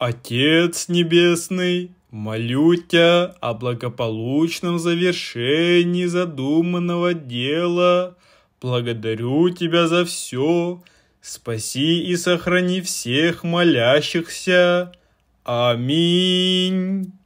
Отец Небесный, молю Тебя о благополучном завершении задуманного дела. Благодарю Тебя за все. Спаси и сохрани всех молящихся. Аминь.